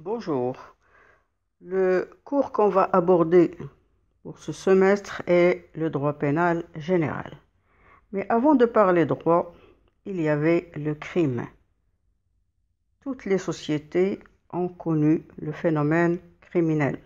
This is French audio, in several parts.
Bonjour. Le cours qu'on va aborder pour ce semestre est le droit pénal général. Mais avant de parler droit, il y avait le crime. Toutes les sociétés ont connu le phénomène criminel.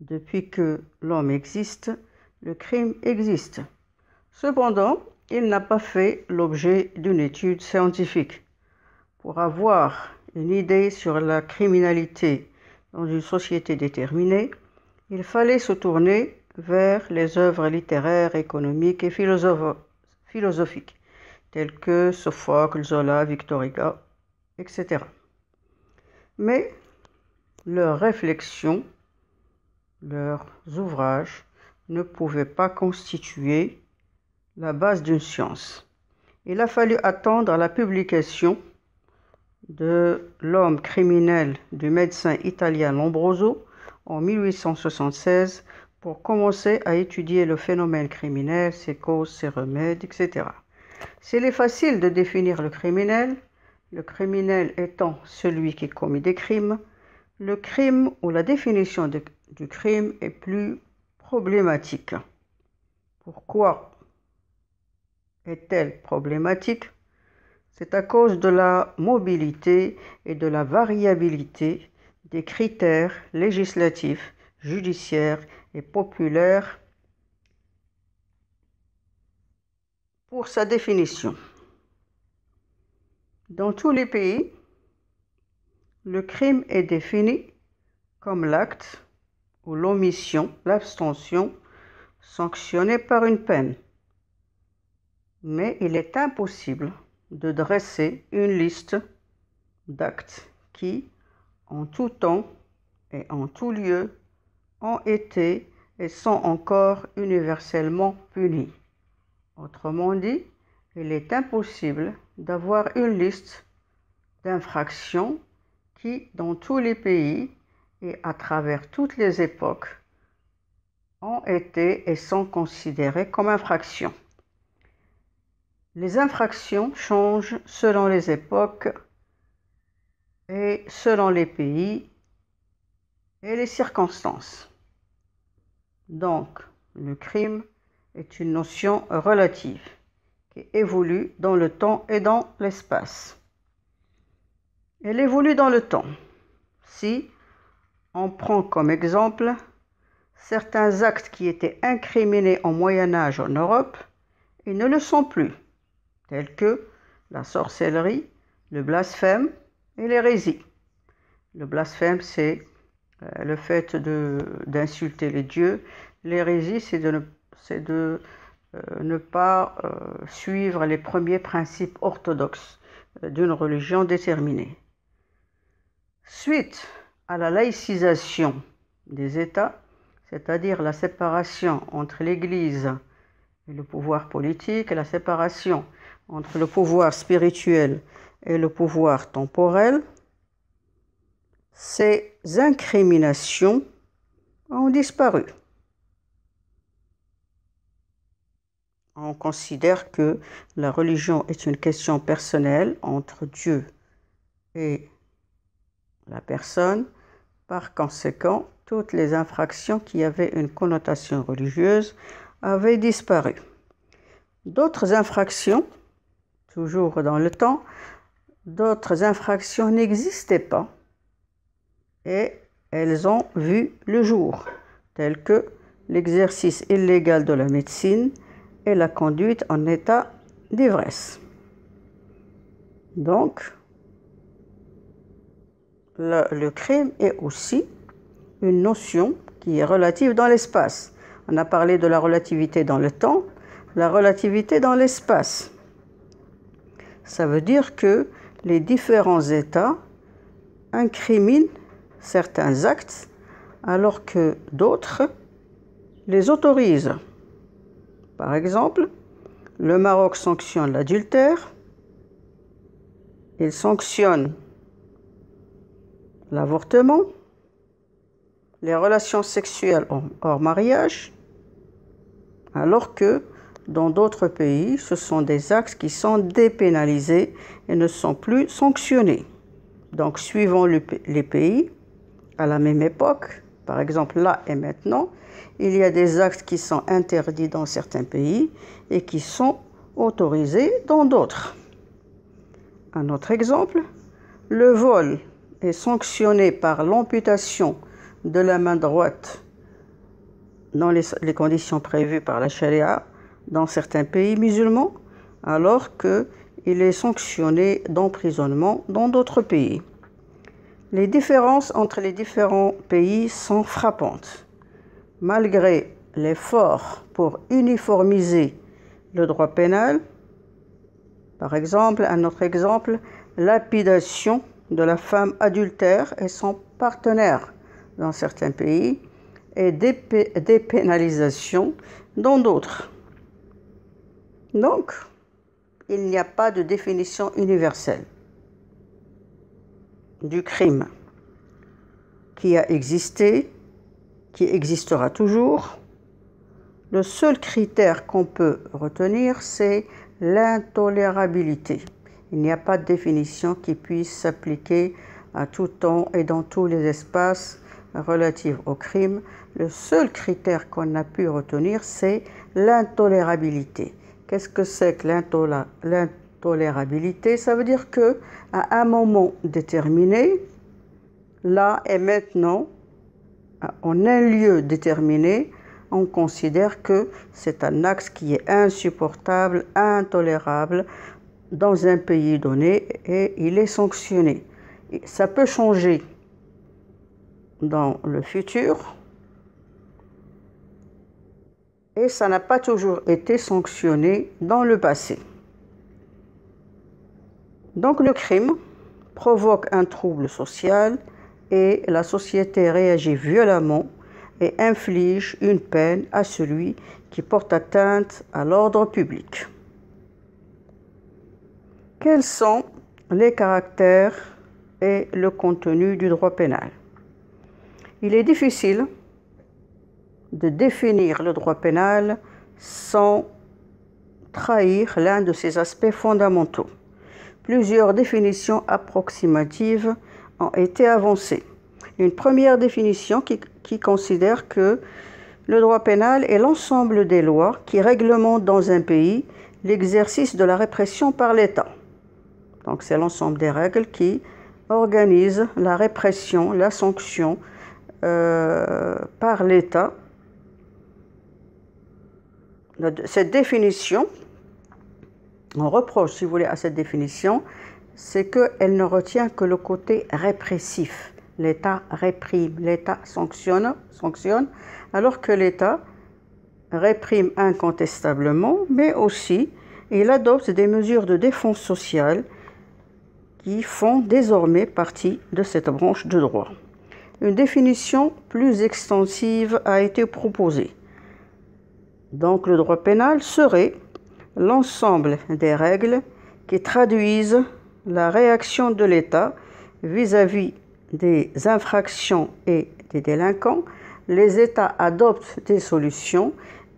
Depuis que l'homme existe, le crime existe. Cependant, il n'a pas fait l'objet d'une étude scientifique. Pour avoir une idée sur la criminalité dans une société déterminée, il fallait se tourner vers les œuvres littéraires, économiques et philosophiques, telles que Sophocle, Zola, victorica etc. Mais leurs réflexions, leurs ouvrages ne pouvaient pas constituer la base d'une science. Il a fallu attendre la publication de l'homme criminel du médecin italien Lombroso en 1876 pour commencer à étudier le phénomène criminel, ses causes, ses remèdes, etc. S'il est facile de définir le criminel, le criminel étant celui qui commet des crimes, le crime ou la définition du crime est plus problématique. Pourquoi est-elle problématique c'est à cause de la mobilité et de la variabilité des critères législatifs, judiciaires et populaires pour sa définition. Dans tous les pays, le crime est défini comme l'acte ou l'omission, l'abstention, sanctionnée par une peine. Mais il est impossible de dresser une liste d'actes qui, en tout temps et en tout lieu, ont été et sont encore universellement punis. Autrement dit, il est impossible d'avoir une liste d'infractions qui, dans tous les pays et à travers toutes les époques, ont été et sont considérées comme infractions. Les infractions changent selon les époques et selon les pays et les circonstances. Donc, le crime est une notion relative qui évolue dans le temps et dans l'espace. Elle évolue dans le temps. Si on prend comme exemple certains actes qui étaient incriminés au Moyen Âge en Europe, ils ne le sont plus tels que la sorcellerie, le blasphème et l'hérésie. Le blasphème, c'est euh, le fait d'insulter les dieux. L'hérésie, c'est de, ne, euh, pas euh, suivre les premiers principes orthodoxes d'une religion déterminée. Suite à la laïcisation des États, c'est-à-dire la séparation entre l'Église et le pouvoir politique, la séparation entre le pouvoir spirituel et le pouvoir temporel, ces incriminations ont disparu. On considère que la religion est une question personnelle entre Dieu et la personne. Par conséquent, toutes les infractions qui avaient une connotation religieuse avaient disparu. D'autres infractions toujours dans le temps, d'autres infractions n'existaient pas et elles ont vu le jour, telles que l'exercice illégal de la médecine et la conduite en état d'ivresse. Donc, le, crime est aussi une notion qui est relative dans l'espace. On a parlé de la relativité dans le temps, la relativité dans l'espace. Ça veut dire que les différents États incriminent certains actes alors que d'autres les autorisent. Par exemple, le Maroc sanctionne l'adultère, il sanctionne l'avortement, les relations sexuelles hors mariage, alors que dans d'autres pays, ce sont des actes qui sont dépénalisés et ne sont plus sanctionnés. Donc, suivant les pays, à la même époque, par exemple là et maintenant, il y a des actes qui sont interdits dans certains pays et qui sont autorisés dans d'autres. Un autre exemple, le vol est sanctionné par l'amputation de la main droite dans les, conditions prévues par la charia dans certains pays musulmans, alors qu'il est sanctionné d'emprisonnement dans d'autres pays. Les différences entre les différents pays sont frappantes. Malgré l'effort pour uniformiser le droit pénal, par exemple, un autre exemple, lapidation de la femme adultère et son partenaire dans certains pays et dépénalisation dans d'autres. Donc, il n'y a pas de définition universelle du crime qui a existé, qui existera toujours. Le seul critère qu'on peut retenir, c'est l'intolérabilité. Il n'y a pas de définition qui puisse s'appliquer à tout temps et dans tous les espaces relatifs au crime. Le seul critère qu'on a pu retenir, c'est l'intolérabilité. Qu'est-ce que c'est que l'intolérabilité Ça veut dire que à un moment déterminé, là et maintenant, en un lieu déterminé, on considère que c'est un axe qui est insupportable, intolérable dans un pays donné et il est sanctionné. Ça peut changer dans le futur, et ça n'a pas toujours été sanctionné dans le passé. Donc le crime provoque un trouble social et la société réagit violemment et inflige une peine à celui qui porte atteinte à l'ordre public. Quels sont les caractères et le contenu du droit pénal Il est difficile de définir le droit pénal sans trahir l'un de ses aspects fondamentaux. Plusieurs définitions approximatives ont été avancées. Une première définition qui, considère que le droit pénal est l'ensemble des lois qui réglementent dans un pays l'exercice de la répression par l'État. Donc c'est l'ensemble des règles qui organisent la répression, la sanction euh, par l'État cette définition, on reproche, si vous voulez, à cette définition, c'est qu'elle ne retient que le côté répressif. L'État réprime, l'État sanctionne, sanctionne, alors que l'État réprime incontestablement, mais aussi il adopte des mesures de défense sociale qui font désormais partie de cette branche de droit. Une définition plus extensive a été proposée donc le droit pénal serait l'ensemble des règles qui traduisent la réaction de l'État vis-à-vis des infractions et des délinquants. Les États adoptent des solutions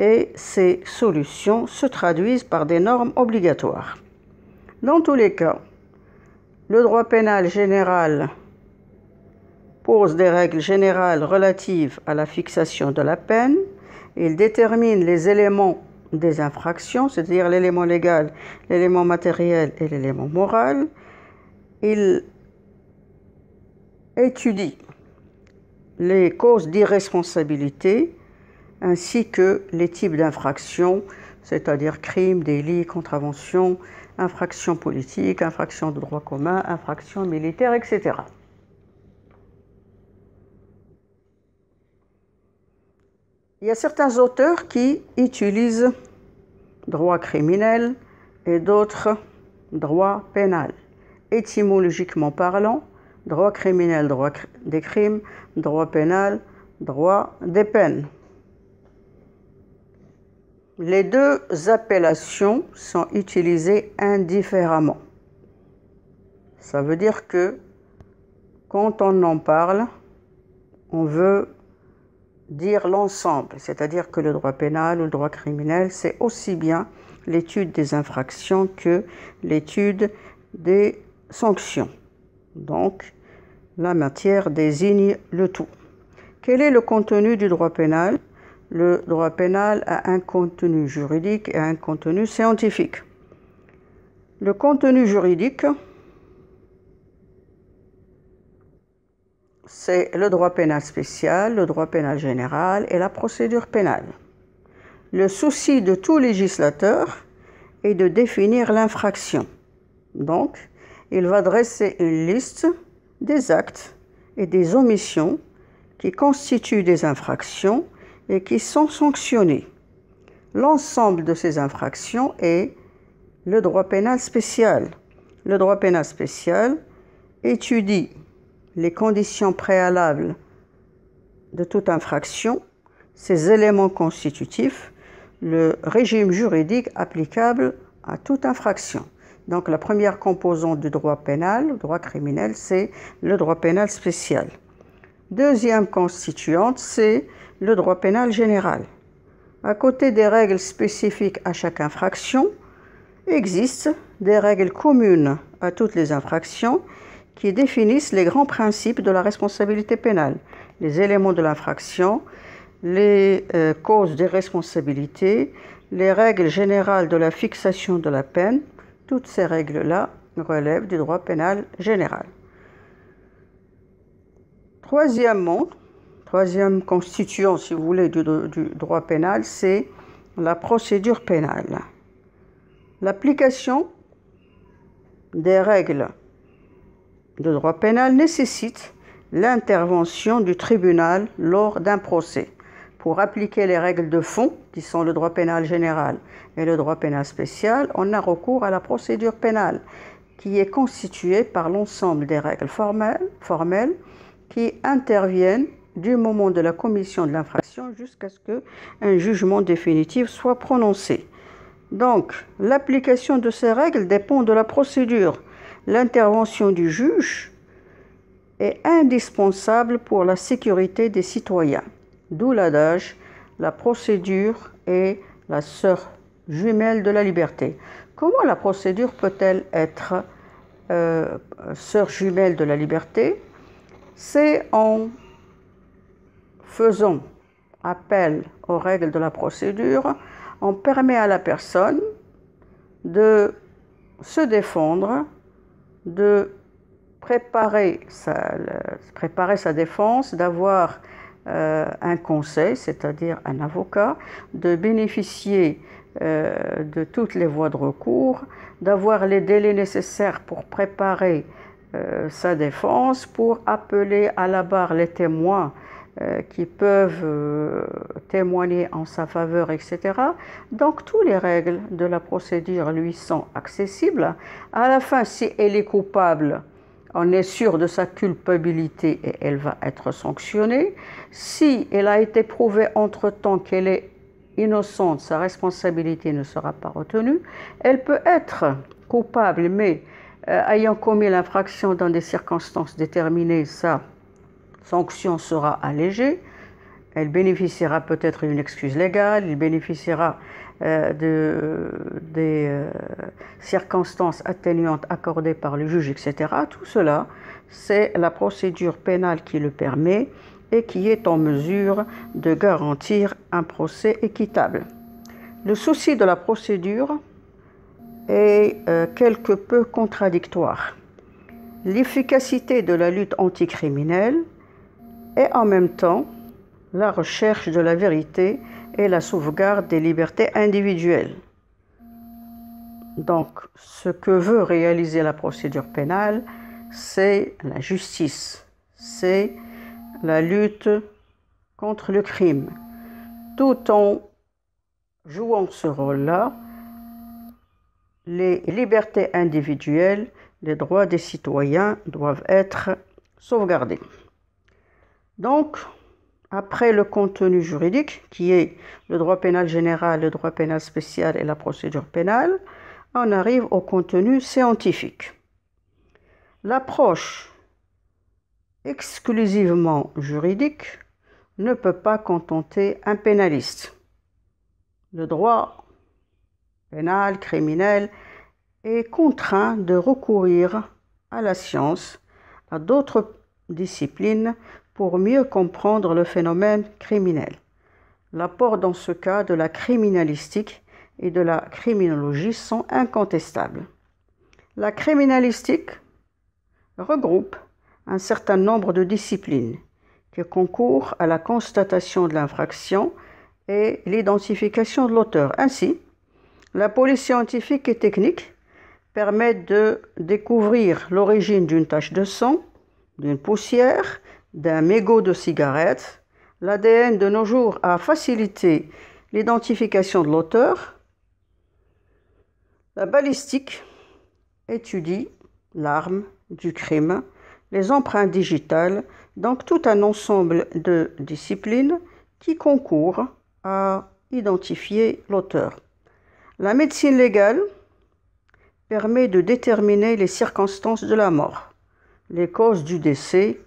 et ces solutions se traduisent par des normes obligatoires. Dans tous les cas, le droit pénal général pose des règles générales relatives à la fixation de la peine, il détermine les éléments des infractions, c'est-à-dire l'élément légal, l'élément matériel et l'élément moral. Il étudie les causes d'irresponsabilité ainsi que les types d'infractions, c'est-à-dire crimes, délits, contraventions, infractions politiques, infractions de droit commun, infractions militaires, etc. Il y a certains auteurs qui utilisent droit criminel et d'autres droit pénal. Étymologiquement parlant, droit criminel, droit des crimes, droit pénal, droit des peines. Les deux appellations sont utilisées indifféremment. Ça veut dire que quand on en parle, on veut dire l'ensemble, c'est-à-dire que le droit pénal ou le droit criminel, c'est aussi bien l'étude des infractions que l'étude des sanctions. Donc, la matière désigne le tout. Quel est le contenu du droit pénal Le droit pénal a un contenu juridique et un contenu scientifique. Le contenu juridique, c'est le droit pénal spécial, le droit pénal général et la procédure pénale. Le souci de tout législateur est de définir l'infraction. Donc, il va dresser une liste des actes et des omissions qui constituent des infractions et qui sont sanctionnées. L'ensemble de ces infractions est le droit pénal spécial. Le droit pénal spécial étudie les conditions préalables de toute infraction, ses éléments constitutifs, le régime juridique applicable à toute infraction. Donc la première composante du droit pénal, le droit criminel, c'est le droit pénal spécial. Deuxième constituante, c'est le droit pénal général. À côté des règles spécifiques à chaque infraction, existent des règles communes à toutes les infractions qui définissent les grands principes de la responsabilité pénale, les éléments de l'infraction, les euh, causes des responsabilités, les règles générales de la fixation de la peine. Toutes ces règles-là relèvent du droit pénal général. Troisièmement, troisième constituant, si vous voulez, du, du droit pénal, c'est la procédure pénale. L'application des règles le droit pénal nécessite l'intervention du tribunal lors d'un procès pour appliquer les règles de fond, qui sont le droit pénal général et le droit pénal spécial, on a recours à la procédure pénale, qui est constituée par l'ensemble des règles formelles, formelles, qui interviennent du moment de la commission de l'infraction jusqu'à ce qu'un jugement définitif soit prononcé. Donc, l'application de ces règles dépend de la procédure l'intervention du juge est indispensable pour la sécurité des citoyens. D'où l'adage, la procédure est la sœur jumelle de la liberté. Comment la procédure peut-elle être euh, sœur jumelle de la liberté C'est en faisant appel aux règles de la procédure, on permet à la personne de se défendre de préparer sa, défense, d'avoir euh, un conseil, c'est-à-dire un avocat, de bénéficier euh, de toutes les voies de recours, d'avoir les délais nécessaires pour préparer euh, sa défense, pour appeler à la barre les témoins euh, qui peuvent euh, témoigner en sa faveur, etc. Donc, toutes les règles de la procédure lui sont accessibles. À la fin, si elle est coupable, on est sûr de sa culpabilité et elle va être sanctionnée. Si elle a été prouvée entre-temps qu'elle est innocente, sa responsabilité ne sera pas retenue. Elle peut être coupable, mais euh, ayant commis l'infraction dans des circonstances déterminées, ça, sanction sera allégée, elle bénéficiera peut-être d'une excuse légale, il bénéficiera euh, de, des euh, circonstances atténuantes accordées par le juge, etc. Tout cela, c'est la procédure pénale qui le permet et qui est en mesure de garantir un procès équitable. Le souci de la procédure est euh, quelque peu contradictoire. L'efficacité de la lutte anticriminelle et en même temps la recherche de la vérité et la sauvegarde des libertés individuelles. Donc, ce que veut réaliser la procédure pénale, c'est la justice, c'est la lutte contre le crime. Tout en jouant ce rôle-là, les libertés individuelles, les droits des citoyens doivent être sauvegardés. Donc, après le contenu juridique, qui est le droit pénal général, le droit pénal spécial et la procédure pénale, on arrive au contenu scientifique. L'approche exclusivement juridique ne peut pas contenter un pénaliste. Le droit pénal, criminel, est contraint de recourir à la science, à d'autres disciplines pour mieux comprendre le phénomène criminel. L'apport dans ce cas de la criminalistique et de la criminologie sont incontestables. La criminalistique regroupe un certain nombre de disciplines qui concourent à la constatation de l'infraction et l'identification de l'auteur. Ainsi, la police scientifique et technique permet de découvrir l'origine d'une tache de sang, d'une poussière d'un mégot de cigarette, l'ADN de nos jours a facilité l'identification de l'auteur. La balistique étudie l'arme du crime, les empreintes digitales, donc tout un ensemble de disciplines qui concourent à identifier l'auteur. La médecine légale permet de déterminer les circonstances de la mort, les causes du décès,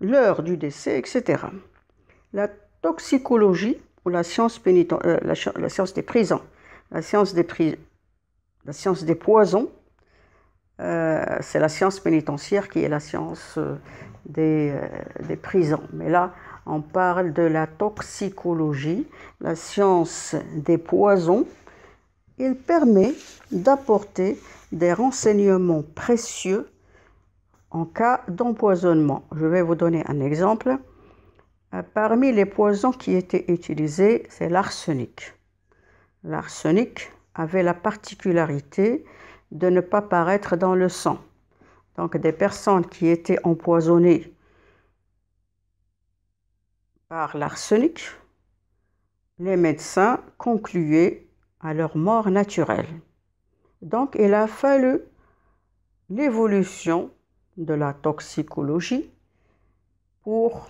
l'heure du décès, etc. La toxicologie ou la science, euh, la, science des prisons, la science des, la science des poisons, euh, c'est la science pénitentiaire qui est la science euh, des, des prisons. Mais là, on parle de la toxicologie, la science des poisons. Il permet d'apporter des renseignements précieux en cas d'empoisonnement. Je vais vous donner un exemple. Euh, parmi les poisons qui étaient utilisés, c'est l'arsenic. L'arsenic avait la particularité de ne pas paraître dans le sang. Donc des personnes qui étaient empoisonnées par l'arsenic, les médecins concluaient à leur mort naturelle. Donc il a fallu l'évolution de la toxicologie pour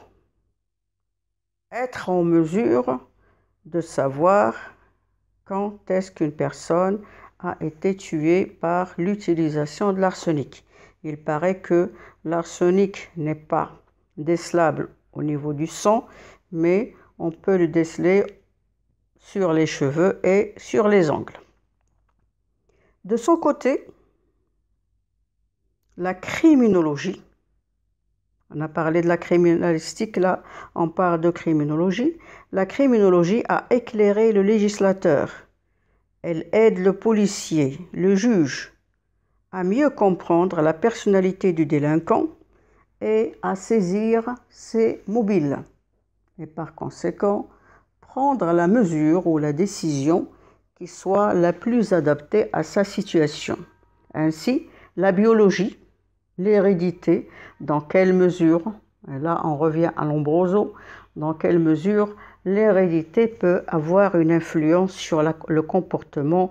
être en mesure de savoir quand est-ce qu'une personne a été tuée par l'utilisation de l'arsenic. Il paraît que l'arsenic n'est pas décelable au niveau du sang, mais on peut le déceler sur les cheveux et sur les ongles. De son côté, la criminologie. On a parlé de la criminalistique, là on parle de criminologie. La criminologie a éclairé le législateur. Elle aide le policier, le juge, à mieux comprendre la personnalité du délinquant et à saisir ses mobiles. Et par conséquent, prendre la mesure ou la décision qui soit la plus adaptée à sa situation. Ainsi, la biologie l'hérédité, dans quelle mesure, là on revient à Lombroso, dans quelle mesure l'hérédité peut avoir une influence sur le comportement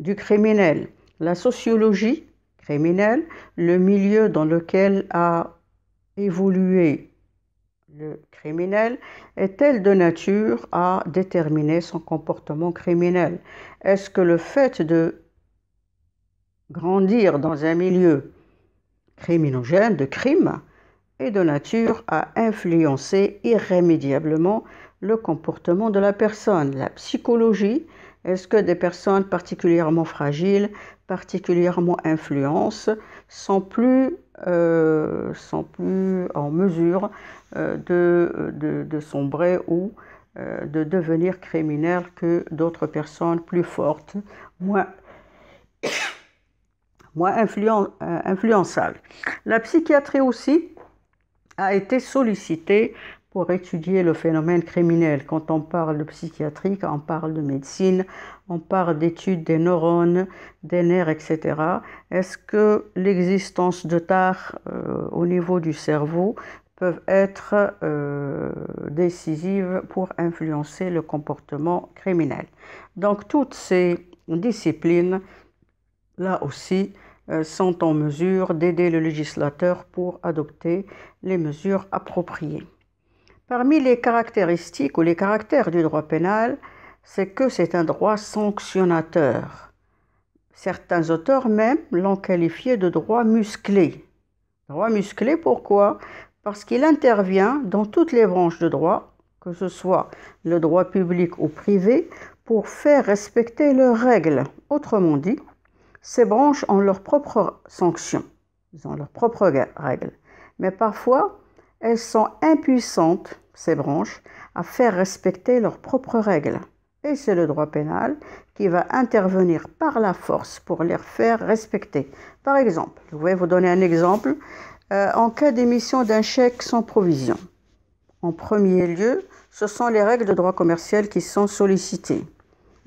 du criminel. La sociologie criminelle, le milieu dans lequel a évolué le criminel, est-elle de nature à déterminer son comportement criminel Est-ce que le fait de grandir dans un milieu criminogène, de crime, et de nature à influencer irrémédiablement le comportement de la personne, la psychologie. Est-ce que des personnes particulièrement fragiles, particulièrement influences, sont plus, euh, plus en mesure euh, de, de, sombrer ou euh, de devenir criminelles que d'autres personnes plus fortes, moins, moins euh, La psychiatrie aussi a été sollicitée pour étudier le phénomène criminel. Quand on parle de psychiatrie, on parle de médecine, on parle d'études des neurones, des nerfs, etc. Est-ce que l'existence de tares euh, au niveau du cerveau peuvent être euh, décisives pour influencer le comportement criminel. Donc toutes ces disciplines, là aussi, euh, sont en mesure d'aider le législateur pour adopter les mesures appropriées. Parmi les caractéristiques ou les caractères du droit pénal, c'est que c'est un droit sanctionnateur. Certains auteurs même l'ont qualifié de droit musclé. Droit musclé pourquoi Parce qu'il intervient dans toutes les branches de droit, que ce soit le droit public ou privé, pour faire respecter leurs règles. Autrement dit, ces branches ont leurs propres sanctions, ils ont leurs propres règles. Mais parfois, elles sont impuissantes, ces branches, à faire respecter leurs propres règles. Et c'est le droit pénal qui va intervenir par la force pour les faire respecter. Par exemple, je vais vous donner un exemple. Euh, en cas d'émission d'un chèque sans provision, en premier lieu, ce sont les règles de droit commercial qui sont sollicitées.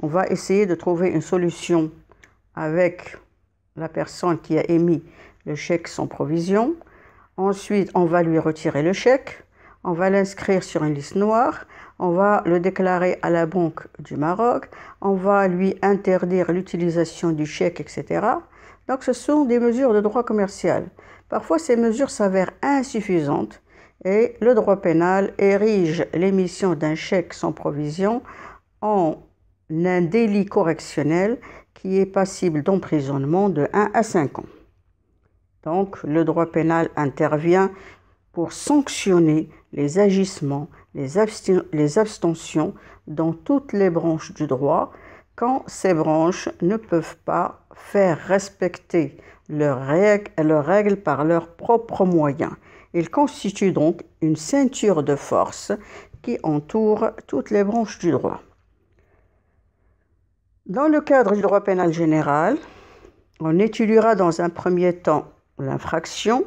On va essayer de trouver une solution avec la personne qui a émis le chèque sans provision. Ensuite, on va lui retirer le chèque, on va l'inscrire sur une liste noire, on va le déclarer à la Banque du Maroc, on va lui interdire l'utilisation du chèque, etc. Donc ce sont des mesures de droit commercial. Parfois, ces mesures s'avèrent insuffisantes et le droit pénal érige l'émission d'un chèque sans provision en un délit correctionnel qui est passible d'emprisonnement de 1 à 5 ans. Donc le droit pénal intervient pour sanctionner les agissements, les, abstentions dans toutes les branches du droit quand ces branches ne peuvent pas faire respecter leurs règles, leurs par leurs propres moyens. Il constitue donc une ceinture de force qui entoure toutes les branches du droit. Dans le cadre du droit pénal général, on étudiera dans un premier temps l'infraction,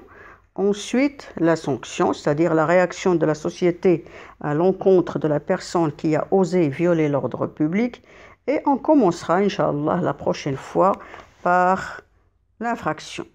ensuite la sanction, c'est-à-dire la réaction de la société à l'encontre de la personne qui a osé violer l'ordre public, et on commencera, inshallah, la prochaine fois par l'infraction.